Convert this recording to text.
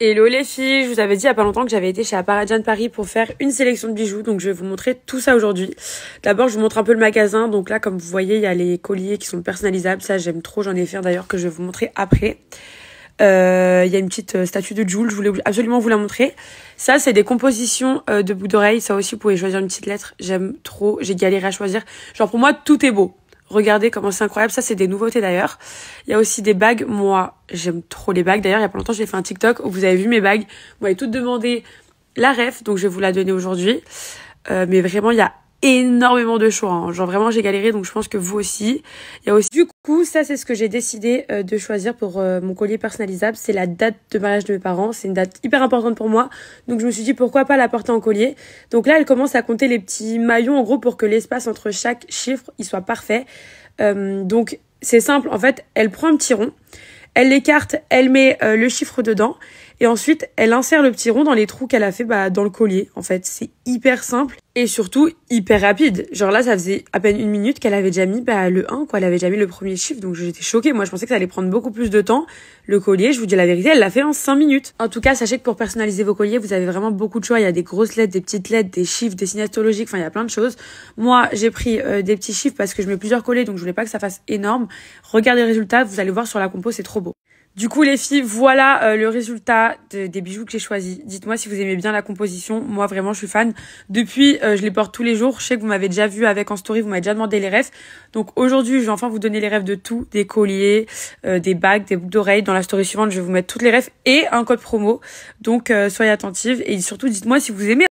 Hello les filles, je vous avais dit il y a pas longtemps que j'avais été chez de Paris pour faire une sélection de bijoux, donc je vais vous montrer tout ça aujourd'hui. D'abord je vous montre un peu le magasin, donc là comme vous voyez il y a les colliers qui sont personnalisables, ça j'aime trop, j'en ai fait d'ailleurs que je vais vous montrer après. Euh, il y a une petite euh, statue de Jules, je voulais absolument vous la montrer. Ça c'est des compositions euh, de boucles d'oreilles, ça aussi vous pouvez choisir une petite lettre, j'aime trop, j'ai galéré à choisir. Genre pour moi tout est beau, Regardez comment c'est incroyable. Ça, c'est des nouveautés d'ailleurs. Il y a aussi des bagues. Moi, j'aime trop les bagues. D'ailleurs, il y a pas longtemps, j'ai fait un TikTok où vous avez vu mes bagues. Vous m'avez toutes demandé la ref, donc je vais vous la donner aujourd'hui. Euh, mais vraiment, il y a énormément de choix. Hein. Genre vraiment j'ai galéré donc je pense que vous aussi. Il aussi du coup ça c'est ce que j'ai décidé euh, de choisir pour euh, mon collier personnalisable, c'est la date de mariage de mes parents, c'est une date hyper importante pour moi. Donc je me suis dit pourquoi pas la porter en collier. Donc là elle commence à compter les petits maillons en gros pour que l'espace entre chaque chiffre il soit parfait. Euh, donc c'est simple en fait, elle prend un petit rond, elle l'écarte, elle met le chiffre dedans et ensuite, elle insère le petit rond dans les trous qu'elle a fait bah, dans le collier. En fait, c'est hyper simple et surtout hyper rapide. Genre là, ça faisait à peine une minute qu'elle avait déjà mis bah, le 1, quoi. Elle avait déjà mis le premier chiffre, donc j'étais choquée. Moi, je pensais que ça allait prendre beaucoup plus de temps. Le collier, je vous dis la vérité, elle l'a fait en 5 minutes. En tout cas, sachez que pour personnaliser vos colliers, vous avez vraiment beaucoup de choix. Il y a des grosses lettres, des petites lettres, des chiffres, des signes astrologiques, enfin, il y a plein de choses. Moi, j'ai pris euh, des petits chiffres parce que je mets plusieurs colliers. donc je voulais pas que ça fasse énorme. Regardez le résultat, vous allez voir sur la compo, c'est trop beau. Du coup, les filles, voilà euh, le résultat des bijoux que j'ai choisis. Dites-moi si vous aimez bien la composition. Moi, vraiment, je suis fan. Depuis, euh, je les porte tous les jours. Je sais que vous m'avez déjà vu avec en story, vous m'avez déjà demandé les rêves. Donc aujourd'hui, je vais enfin vous donner les rêves de tout. Des colliers, euh, des bagues, des boucles d'oreilles. Dans la story suivante, je vais vous mettre toutes les rêves et un code promo. Donc soyez attentive et surtout, dites-moi si vous aimez.